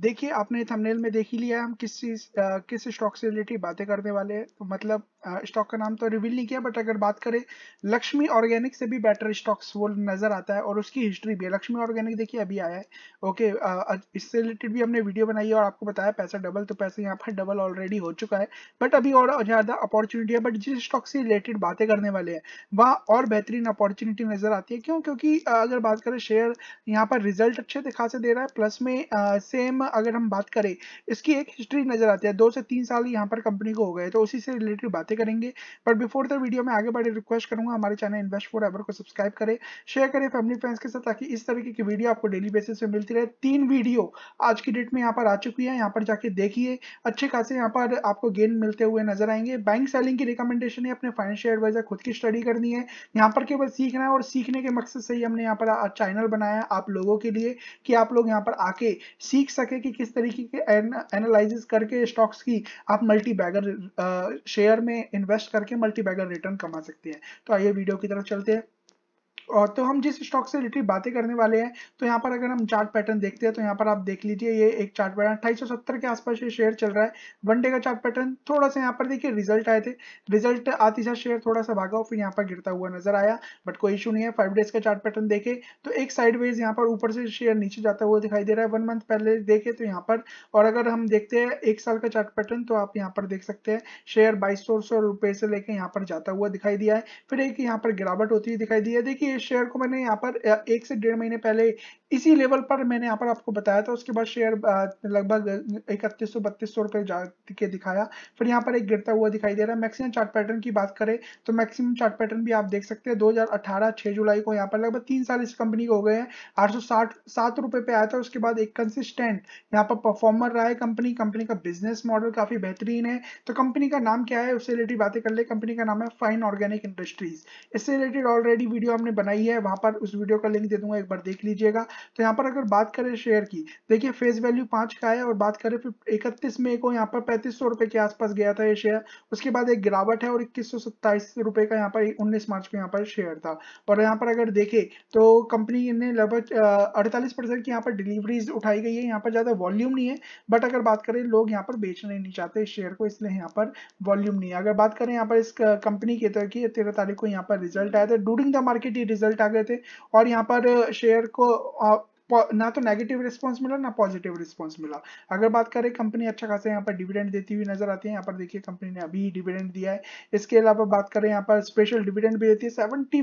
देखिए आपने थंबनेल में देख ही लिया है हम किस चीज किस स्टॉक से रिलेटेड बातें करने वाले हैं तो मतलब स्टॉक का नाम तो रिवील नहीं किया बट अगर बात करें लक्ष्मी ऑर्गेनिक से भी बेटर स्टॉक्स वो नजर आता है और उसकी हिस्ट्री भी है लक्ष्मी ऑर्गेनिक देखिए अभी आया है ओके इससे रिलेटेड भी हमने वीडियो बनाई है और आपको बताया पैसा डबल तो पैसा यहाँ पर डबल ऑलरेडी हो चुका है बट अभी और ज़्यादा अपॉर्चुनिटी है बट जिस स्टॉक से रिलेटेड बातें करने वाले हैं वहाँ और बेहतरीन अपॉर्चुनिटी नजर आती है क्यों क्योंकि अगर बात करें शेयर यहाँ पर रिजल्ट अच्छे दिखा से दे रहा है प्लस में सेम में अगर हम बात करें इसकी एक हिस्ट्री नजर आती है दो से तीन साल यहाँ पर कंपनी को हो गए तो उसी से रिलेटेड बातें करेंगे बट बिफोर द वीडियो में आगे बढ़े रिक्वेस्ट करूंगा हमारे चैनल इन्वेस्ट फॉर एवर को सब्सक्राइब करें शेयर करें फैमिली फ्रेंड्स के साथ ताकि इस तरीके की वीडियो आपको डेली बेसिस में मिलती रहे तीन वीडियो आज की डेट में यहाँ पर आ चुकी है यहाँ पर जाके देखिए अच्छे खासे यहाँ पर आपको गेन मिलते हुए नजर आएंगे बैंक सेलिंग की रिकमेंडेशन है अपने फाइनेंशियल एडवाइजर खुद की स्टडी करनी है यहाँ पर केवल सीखना है और सीखने के मकसद से ही हमने यहाँ पर चैनल बनाया आप लोगों के लिए कि आप लोग यहाँ पर आके सीख सके करके कि किस तरीके के एनालिस करके स्टॉक्स की आप मल्टी बैगर शेयर में इन्वेस्ट करके मल्टी बैगर रिटर्न कमा सकते हैं तो आइए वीडियो की तरफ चलते हैं और तो हम जिस स्टॉक से रिलेटेड बातें करने वाले हैं तो यहाँ पर अगर हम चार्ट पैटर्न देखते हैं तो यहाँ पर आप देख लीजिए ये एक चार्ट पैटर्न अट्ठाईस के आसपास ये शेयर चल रहा है वन डे का चार्ट पैटर्न थोड़ा सा यहाँ पर देखिए रिजल्ट आए थे रिजल्ट आते ही शेयर थोड़ा सा भागा और फिर यहाँ पर गिरता हुआ नजर आया बट कोई इशू नहीं है फाइव डेज का चार्ट पैटर्न देखे तो एक साइड वेज यहाँ पर ऊपर से शेयर नीचे जाता हुआ दिखाई दे रहा है वन मंथ पहले देखे तो यहाँ पर और अगर हम देखते हैं एक साल का चार्ट पैटर्न तो आप यहाँ पर देख सकते हैं शेयर बाईस सौ रुपए से लेकर यहाँ पर जाता हुआ दिखाई दिया है फिर एक यहाँ पर गिरावट होती हुई दिखाई दी है देखिए शेयर को मैंने यहाँ पर एक से डेढ़ महीने पहले इसी लेवल पर मैंने यहाँ पर आपको बताया था उसके बाद शेयर लगभग इकतीस सौ बत्तीस सौ रुपये के दिखाया फिर यहाँ पर एक गिरता हुआ दिखाई दे रहा है मैक्सिमम चार्ट पैटर्न की बात करें तो मैक्सिमम चार्ट पैटर्न भी आप देख सकते हैं 2018 6 जुलाई को यहाँ पर लगभग तीन साल इस कंपनी को हो गए हैं आठ सौ साठ सात रुपये पे आया था उसके बाद एक कंसिस्टेंट यहाँ पर परफॉर्मर रहा है कंपनी कंपनी का बिजनेस मॉडल काफ़ी बेहतरीन है तो कंपनी का नाम क्या है उससे रिलेटेड बातें कर ले कंपनी का नाम है फाइन ऑर्गेनिक इंडस्ट्रीज इससे रिलेटेड ऑलरेडी वीडियो हमने बनाई है वहाँ पर उस वीडियो का लिंक दे दूंगा एक बार देख लीजिएगा तो यहाँ पर अगर बात करें शेयर की देखिए फेस वैल्यू पांच का है और बात करें फिर इकतीस मई को यहाँ पर पैंतीस सौ रुपए के आसपास गया था ये शेयर उसके बाद एक गिरावट है और इक्कीस सौ सत्ताईस रुपए का यहाँ पर उन्नीस मार्च को यहाँ पर शेयर था और यहाँ पर अगर देखे तो कंपनी ने लगभग अड़तालीस परसेंट की यहाँ पर डिलीवरीज उठाई गई है यहाँ पर ज्यादा वॉल्यूम नहीं है बट अगर बात करें लोग यहाँ पर बेचने नहीं चाहते इस शेयर को इसलिए यहाँ पर वॉल्यूम नहीं है अगर बात करें यहाँ पर इस कंपनी के तरह की तेरह तारीख को यहाँ पर रिजल्ट आया था ड्यूरिंग द मार्केट ये रिजल्ट आ गए थे और यहाँ पर शेयर को ना तो नेगेटिव रिस्पांस मिला ना पॉजिटिव रिस्पॉन्स मिला अगर बात करें कंपनी अच्छा खासा यहाँ पर डिविडेंड देती हुई नजर आती है यहाँ पर देखिए कंपनी ने अभी डिविडेंड दिया है इसके अलावा बात करें यहाँ पर स्पेशल डिविडेंड भी देती है सेवेंटी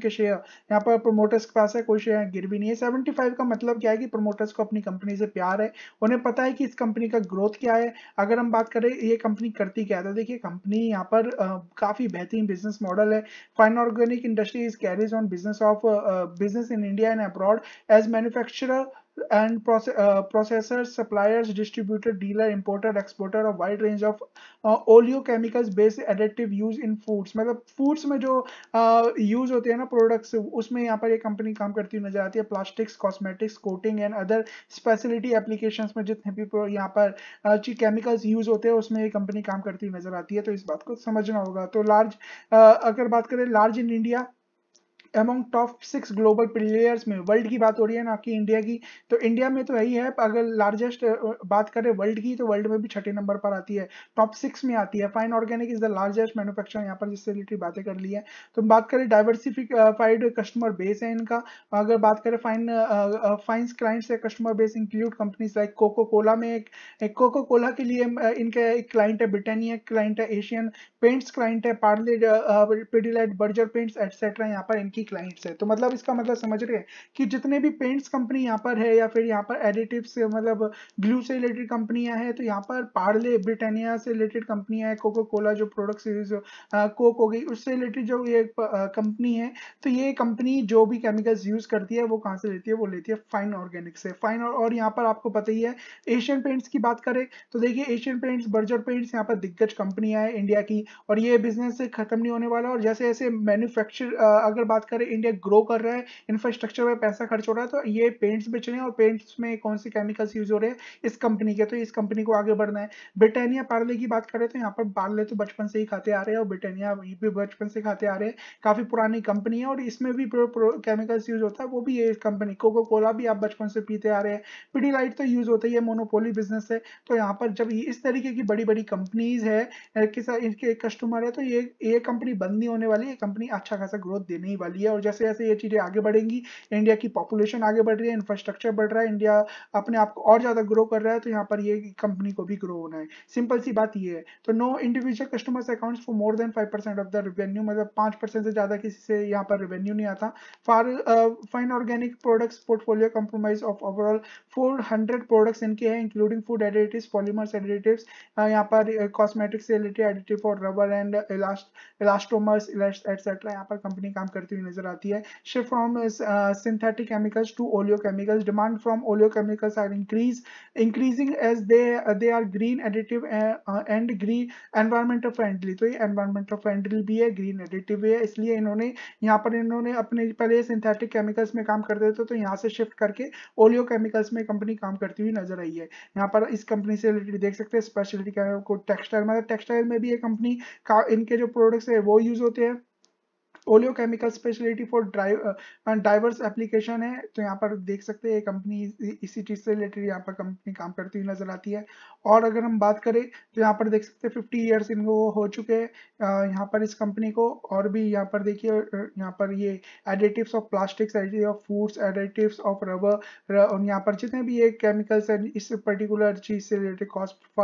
के शेयर यहाँ पर प्रोमोटर्स के पास है कोई शेयर गिर भी नहीं है सेवेंटी का मतलब क्या है कि प्रोमोटर्स को अपनी कंपनी से प्यार है उन्हें पता है कि इस कंपनी का ग्रोथ क्या है अगर हम बात करें ये कंपनी करती क्या है तो देखिए कंपनी यहाँ पर काफी बेहतरीन बिजनेस मॉडल है Fine Organic Industry is carries on business of business in India and abroad as manu manufacturer and proce uh, processors, suppliers, distributor, dealer, importer, exporter of wide range of uh, oleochemicals based additive used in foods मतलब foods में जो use uh, होते हैं ना products उसमें यहाँ पर ये कंपनी काम करती हुई नजर आती है plastics cosmetics coating and other speciality applications में जितने भी यहाँ पर केमिकल्स uh, यूज होते हैं उसमें ये कंपनी काम करती हुई नजर आती है तो इस बात को समझना होगा तो लार्ज uh, अगर बात करें large in India among top six global players में वर्ल्ड की बात हो रही है ना कि इंडिया की तो इंडिया में तो यही है अगर लार्जेस्ट बात करें वर्ल्ड की तो वर्ल्ड में भी छठे नंबर पर आती है टॉप सिक्स में आती है Fine Organic is the largest manufacture यहाँ पर जिससे रिलेटेड बातें कर ली है तो बात करें डाइवर्सिफाइड कस्टमर बेस है इनका अगर बात करें फाइन फाइन क्लाइंट्स है customer base include companies like Coca Cola में एक कोको कोला के लिए इनका एक क्लाइंट है ब्रिटानिया क्लाइंट है एशियन पेंट्स क्लाइंट है Parle Pidilite Berger Paints etcetera यहाँ पर इनके की क्लाइंट्स है तो मतलब इसका मतलब समझ रहे हैं कि जितने भी पेंट्स कंपनी यहाँ पर है या फिर यहाँ पर एडिटिव से मतलब ग्लू से रिलेटेड कंपनियां हैं तो यहाँ पर पार्ले ब्रिटानिया से रिलेटेड कंपनियां हैं कोको कोला जो प्रोडक्ट सीरीज कोक हो गई उससे रिलेटेड जो ये कंपनी है तो ये कंपनी जो भी केमिकल्स यूज करती है वो कहाँ से लेती है वो लेती है फाइन ऑर्गेनिक से फाइन और यहाँ पर आपको पता ही है एशियन पेंट्स की बात करें तो देखिए एशियन पेंट्स बर्जर पेंट्स यहाँ पर दिग्गज कंपनियां हैं इंडिया की और ये बिजनेस खत्म नहीं होने वाला और जैसे ऐसे मैन्युफैक्चर अगर बात करें इंडिया ग्रो कर रहा है इंफ्रास्ट्रक्चर में पैसा खर्च हो रहा है तो ये पेंट्स बेच रहे हैं और पेंट्स में कौन से केमिकल्स यूज हो रहे हैं इस कंपनी के तो इस कंपनी को आगे बढ़ना है ब्रिटानिया पार्ले की बात करें तो यहाँ पर पार्ले तो बचपन से ही खाते आ रहे हैं और ब्रिटानिया भी बचपन से खाते आ रहे हैं काफी पुरानी कंपनी है और इसमें भी केमिकल्स यूज होता है वो भी ये कंपनी कोको कोला भी आप बचपन से पीते आ रहे हैं पीडी लाइट तो यूज होता ही है मोनोपोली बिजनेस है तो यहाँ पर जब इस तरीके की बड़ी बड़ी कंपनीज है इनके कस्टमर है तो ये ये कंपनी बंद नहीं होने वाली ये कंपनी अच्छा खासा ग्रोथ देने ही वाली है और जैसे जैसे ये चीज़ें आगे बढ़ेंगी इंडिया की पॉपुलेशन आगे बढ़ रही है इंफ्रास्ट्रक्चर बढ़ रहा है इंडिया अपने आप को और ज़्यादा ग्रो कर रहा है तो यहाँ पर ये कंपनी को भी ग्रो होना है सिंपल सी बात ये है तो no individual customers accounts for more than five percent of the revenue मतलब पाँच परसेंट से ज़्यादा किसी से यहाँ पर रेवेन्यू नहीं आता far fine organic products portfolio compromise of overall four hundred products इनके हैं including food additives polymers additives यहाँ पर कॉस्मेटिक्स uh, से related additive for rubber and elastomers etcetera यहाँ पर कंपनी काम करती हुई नजर आती है shift from synthetic chemicals to oleo chemicals demand from oleo chemicals are increase increasing as they they are green additive and green environmental friendly तो ये एनवायरमेंटल फ्रेंडली भी है ग्रीन एडिटिव भी है इसलिए इन्होंने यहाँ पर इन्होंने अपने पहले सिंथेटिक केमिकल्स में काम करते थे तो यहाँ से शिफ्ट करके ओलियो केमिकल्स में कंपनी काम करती हुई नजर आई है यहाँ पर इस कंपनी से रिलेटेड देख सकते हैं स्पेशलिटी को टेक्सटाइल मतलब टेक्सटाइल में भी ये कंपनी का इनके जो प्रोडक्ट्स है वो यूज होते हैं oleochemical speciality for drive diverse application है तो यहाँ पर देख सकते हैं कंपनी इसी चीज से रिलेटेड यहाँ पर कंपनी काम करती हुई नजर आती है और अगर हम बात करें तो यहाँ पर देख सकते हैं फिफ्टी ईयर्स इनको हो चुके हैं यहाँ पर इस कंपनी को और भी यहाँ पर देखिए यहाँ पर ये additives of plastics of foods additives of rubber और यहाँ पर जितने भी ये केमिकल्स हैं इस पर्टिकुलर चीज से रिलेटेड कॉस्ट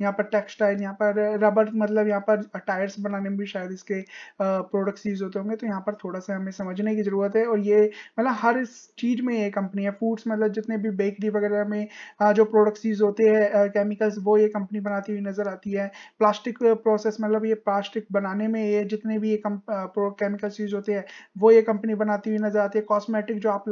यहाँ पर टेक्सटाइल यहाँ पर रबर मतलब यहाँ पर टायर्स बनाने में भी शायद इसके प्रोडक्ट्स यूज होते हैं होंगे तो यहाँ पर थोड़ा सा हमें समझने की ज़रूरत है और ये मतलब हर चीज़ में ये कंपनी है फूड्स मतलब जितने भी बेकरी वगैरह में जो प्रोडक्ट्स यूज़ होते हैं केमिकल्स वो ये कंपनी बनाती हुई नज़र आती है प्लास्टिक प्रोसेस मतलब ये प्लास्टिक बनाने में ये जितने भी ये केमिकल्स यूज़ होते हैं वो ये कंपनी बनाती हुई नज़र आती है कॉस्मेटिक जो आप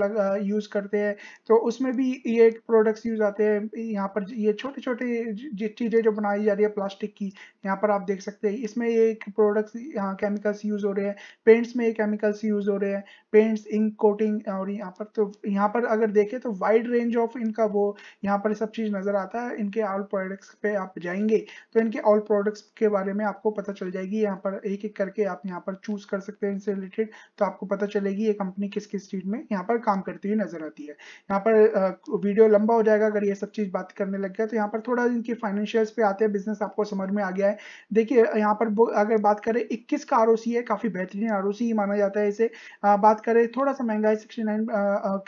यूज़ करते हैं तो उसमें भी ये प्रोडक्ट्स यूज़ आते हैं यहाँ पर ये छोटे छोटे चीज़ें जो बनाई जा रही है प्लास्टिक की यहाँ पर आप देख सकते हैं इसमें ये प्रोडक्ट्स यहाँ केमिकल्स यूज़ हो रहे हैं पेंट पेंट्स में ये केमिकल्स यूज हो रहे हैं पेंट्स इंक कोटिंग और यहाँ पर तो यहाँ पर अगर देखें तो वाइड रेंज ऑफ इनका वो यहाँ पर सब चीज़ नज़र आता है इनके ऑल प्रोडक्ट्स पे आप जाएंगे तो इनके ऑल प्रोडक्ट्स के बारे में आपको पता चल जाएगी यहाँ पर एक एक करके आप यहाँ पर चूज कर सकते हैं इनसे रिलेटेड तो आपको पता चलेगी ये कंपनी किस किस चीज़ में यहाँ पर काम करती हुई नज़र आती है यहाँ पर वीडियो लंबा हो जाएगा अगर ये सब चीज़ बात करने लग गया तो यहाँ पर थोड़ा इनके फाइनेंशियल्स पे आते हैं बिजनेस आपको समझ में आ गया है देखिए यहाँ पर अगर बात करें इक्कीस का आर है काफ़ी बेहतरीन आर पड़ोसी ही माना जाता है इसे आ, बात करें थोड़ा सा महंगा है सिक्सटी नाइन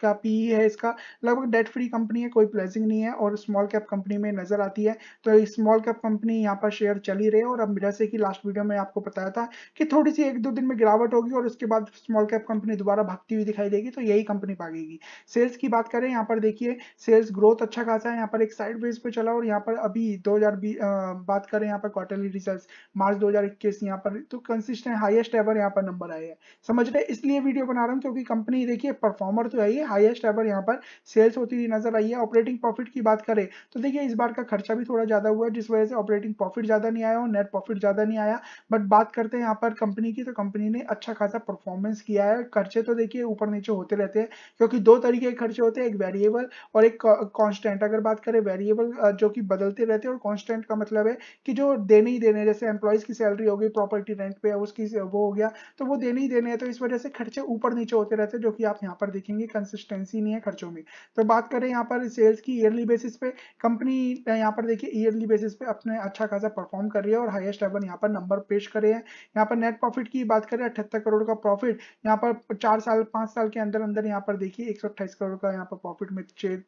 का पी e है इसका लगभग डेट फ्री कंपनी है कोई प्लेसिंग नहीं है और स्मॉल कैप कंपनी में नजर आती है तो स्मॉल कैप कंपनी यहाँ पर शेयर चल ही रहे और अब जैसे कि लास्ट वीडियो में आपको बताया था कि थोड़ी सी एक दो दिन में गिरावट होगी और उसके बाद स्मॉल कैप कंपनी दोबारा भागती हुई दिखाई देगी तो यही कंपनी भागेगी सेल्स की बात करें यहाँ पर देखिए सेल्स ग्रोथ अच्छा खासा है यहाँ पर एक साइड बेस पे चला और यहाँ पर अभी दो बात करें यहाँ पर क्वार्टरली रिजल्ट मार्च 2021 यहाँ पर तो कंसिस्टेंट हाईएस्ट एवर यहाँ पर नंबर है समझ रहे इसलिए वीडियो बना रहा हूँ क्योंकि कंपनी देखिए परफॉर्मर तो है ही हाईएस्ट एवर यहाँ पर सेल्स होती हुई नजर आई है ऑपरेटिंग प्रॉफिट की बात करें तो देखिए इस बार का खर्चा भी थोड़ा ज्यादा हुआ है जिस वजह से ऑपरेटिंग प्रॉफिट ज्यादा नहीं आया और नेट प्रॉफिट ज्यादा नहीं आया बट बात करते हैं यहाँ पर कंपनी की तो कंपनी ने अच्छा खासा परफॉर्मेंस किया है खर्चे तो देखिए ऊपर नीचे होते रहते हैं क्योंकि दो तरीके के खर्चे होते हैं एक वेरिएबल और एक कॉन्स्टेंट अगर बात करें वेरिएबल जो कि बदलते रहते हैं और कॉन्स्टेंट का मतलब है कि जो देने ही देने जैसे एम्प्लॉयज की सैलरी हो गई प्रॉपर्टी रेंट पे उसकी वो हो गया तो वो वो देने ही देने हैं तो इस वजह से खर्चे ऊपर नीचे होते रहते हैं जो कि आप यहाँ पर देखेंगे कंसिस्टेंसी नहीं है खर्चों में तो बात करें यहाँ पर सेल्स की ईयरली बेसिस पे कंपनी यहाँ पर देखिए ईयरली बेसिस पे अपने अच्छा खासा परफॉर्म कर रही है और हाइस्ट एवन यहाँ पर नंबर पेश करे हैं यहाँ पर नेट प्रॉफिट की बात करें अठहत्तर करोड़ का प्रॉफिट यहाँ पर चार साल पाँच साल के अंदर अंदर यहाँ पर देखिए एक करोड़ का यहाँ पर प्रॉफिट में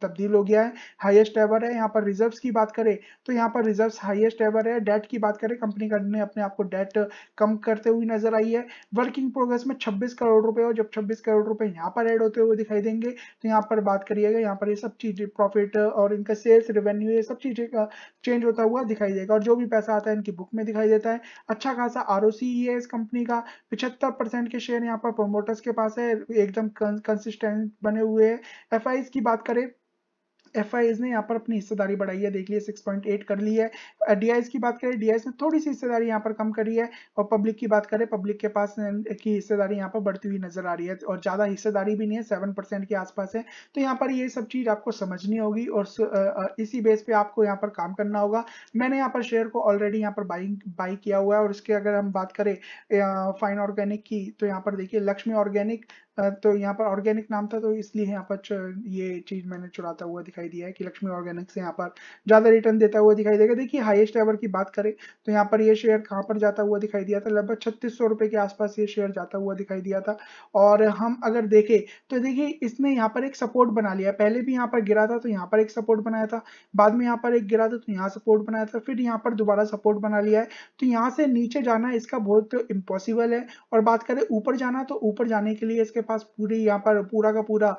तब्दील हो गया है हाइएस्ट एवर है यहाँ पर रिजर्व की बात करें तो यहाँ पर रिजर्व हाइएस्ट एवर है डेट की बात करें कंपनी ने अपने आप को डेट कम करते हुए नजर आई है वर्क वर्किंग प्रोग्रेस में 26 करोड़ रुपए और जब 26 करोड़ रुपए यहाँ पर ऐड होते हुए दिखाई देंगे तो यहाँ पर बात करिएगा यहाँ पर ये सब चीजें प्रॉफिट और इनका सेल्स रेवेन्यू ये सब चीजें चेंज होता हुआ दिखाई देगा और जो भी पैसा आता है इनकी बुक में दिखाई देता है अच्छा खासा आर है इस कंपनी का पिछहत्तर के शेयर यहाँ पर प्रोमोटर्स के पास है एकदम कंसिस्टेंट बने हुए है एफ की बात करें एफ ने यहाँ पर अपनी हिस्सेदारी बढ़ाई है देख पॉइंट एट कर ली है डी की बात करें डी ने थोड़ी सी हिस्सेदारी यहाँ पर कम करी है और पब्लिक की बात करें पब्लिक के पास की हिस्सेदारी यहाँ पर बढ़ती हुई नजर आ रही है और ज़्यादा हिस्सेदारी भी नहीं है सेवन के आसपास है तो यहाँ पर ये सब चीज़ आपको समझनी होगी और इसी बेस पे आपको यहाँ पर काम करना होगा मैंने यहाँ पर शेयर को ऑलरेडी यहाँ पर बाइंग बाई किया हुआ है और इसके अगर हम बात करें फाइन ऑर्गेनिक की तो यहाँ पर देखिए लक्ष्मी ऑर्गेनिक तो यहाँ पर ऑर्गेनिक नाम था तो इसलिए यहाँ पर ये चीज मैंने चुराता हुआ दिखाई दिया है कि लक्ष्मी ऑर्गेनिक से यहाँ पर ज्यादा रिटर्न देता हुआ दिखाई देगा देखिए हाईएस्ट एवर की बात करें तो यहाँ पर ये शेयर कहाँ पर जाता हुआ दिखाई दिया था लगभग छत्तीस सौ के आसपास ये शेयर जाता हुआ दिखाई दिया था और हम अगर देखे तो देखिए इसने यहाँ पर एक सपोर्ट बना लिया पहले भी यहाँ पर गिरा था तो यहाँ पर एक सपोर्ट बनाया था बाद में यहाँ पर एक गिरा था तो यहाँ सपोर्ट बनाया था फिर यहाँ पर दोबारा सपोर्ट बना लिया है तो यहाँ से नीचे जाना इसका बहुत इम्पॉसिबल है और बात करें ऊपर जाना तो ऊपर जाने के लिए इसके पास पूरी यहाँ पर पूरा का पूरा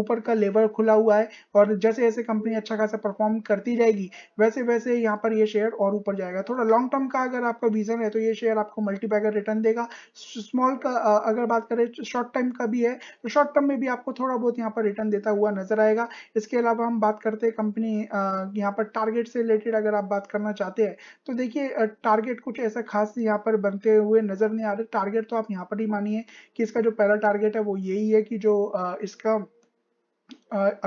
ऊपर का लेवल खुला हुआ है और जैसे जैसे कंपनी अच्छा खासा परफॉर्म करती जाएगी वैसे वैसे यहाँ पर ये शेयर और ऊपर जाएगा थोड़ा लॉन्ग टर्म का अगर आपका विजन है तो ये शेयर आपको मल्टीपैगर रिटर्न देगा स्मॉल का अगर बात करें शॉर्ट टर्म का भी है तो शॉर्ट टर्म में भी आपको थोड़ा बहुत यहाँ पर रिटर्न देता हुआ नजर आएगा इसके अलावा हम बात करते हैं कंपनी यहाँ पर टारगेट से रिलेटेड अगर आप बात करना चाहते हैं तो देखिए टारगेट कुछ ऐसा खास यहाँ पर बनते हुए नजर नहीं आ रहे टारगेट तो आप यहाँ पर ही मानिए कि इसका जो पहला टारगेट टारगेट है वो यही है कि जो इसका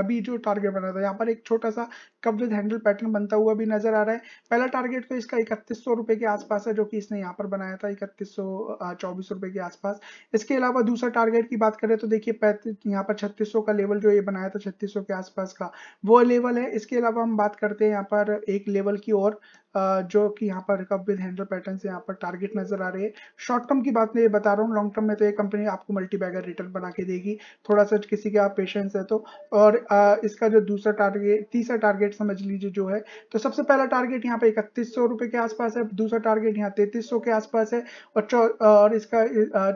अभी जो टारगेट बना था यहाँ पर एक छोटा सा कब विद हैंडल पैटर्न बनता हुआ भी नजर आ रहा है पहला टारगेट तो इसका इकतीस सौ रुपए के आसपास है जो कि इसने यहाँ पर बनाया था इकतीस सौ चौबीस रुपए के आसपास इसके अलावा दूसरा टारगेट की बात करें तो देखिए पैंतीस यहाँ पर छत्तीस का लेवल जो ये बनाया था छत्तीस के आसपास का वो लेवल है इसके अलावा हम बात करते हैं यहाँ पर एक लेवल की और जो कि यहाँ पर कब विद हैंडल पैटर्न से यहाँ पर टारगेट नजर आ रहे हैं शॉर्ट टर्म की बात नहीं बता रहा हूँ लॉन्ग टर्म में तो ये कंपनी आपको मल्टी बैगर रिटर्न बना के देगी थोड़ा सा किसी का पेशेंस है तो और इसका जो दूसरा टारगेट तीसरा टारगेट टारगेट समझ लीजिए जो है तो सबसे पहला टारगेट यहाँ पे इकतीस सौ रुपए के आसपास है दूसरा टारगेट यहाँ तैतीस सौ के आसपास है और और इसका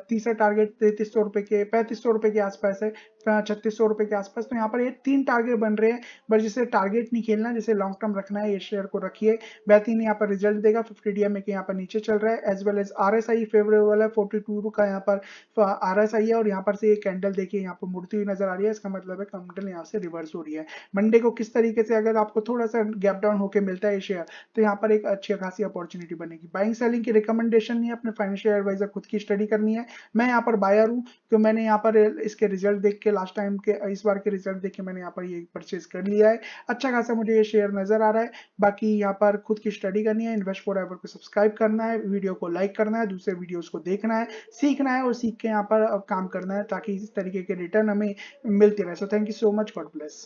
तीसरा टारगेट तैतीस सौ रुपए के पैंतीस सौ रुपए के आसपास है हाँ, छत्तीस सौ रुपए के आसपास तो यहाँ पर ये तीन टारगेट बन रहे हैं बट जिसे टारगेट नहीं खेलना जिसे लॉन्ग टर्म रखना है ये शेयर को रखिए बेहतरीन यहाँ पर रिजल्ट देगा फिफ्टी डी एम के यहाँ पर नीचे चल रहा है as well as R S I favourable है फोर्टी टू का यहाँ पर आर एस आई है और यहाँ पर से ये कैंडल देखिए यहाँ पर मुड़ती हुई नजर आ रही है इसका मतलब है कैंडल यहाँ से रिवर्स हो रही है मंडे को किस तरीके से अगर आपको थोड़ा सा गैप डाउन होकर मिलता है ये शेयर तो यहाँ पर एक अच्छी खासी अपॉर्चुनिटी बनेगी बाइंग सेलिंग की रिकमेंडेशन नहीं है अपने फाइनेंशियल एडवाइजर खुद की स्टडी करनी है मैं यहाँ पर बायर हूँ तो मैंने यहाँ पर इसके रिजल्ट देख के लास्ट टाइम के इस बार के रिजल्ट देखे मैंने यहाँ पर ये परचेज कर लिया है अच्छा खासा मुझे ये शेयर नजर आ रहा है बाकी यहाँ पर खुद की स्टडी करनी है इन्वेस्ट फॉर एवर को सब्सक्राइब करना है वीडियो को लाइक करना है दूसरे वीडियोस को देखना है सीखना है और सीख के यहाँ पर काम करना है ताकि इस तरीके के रिटर्न हमें मिलते रहे so thank you so much God bless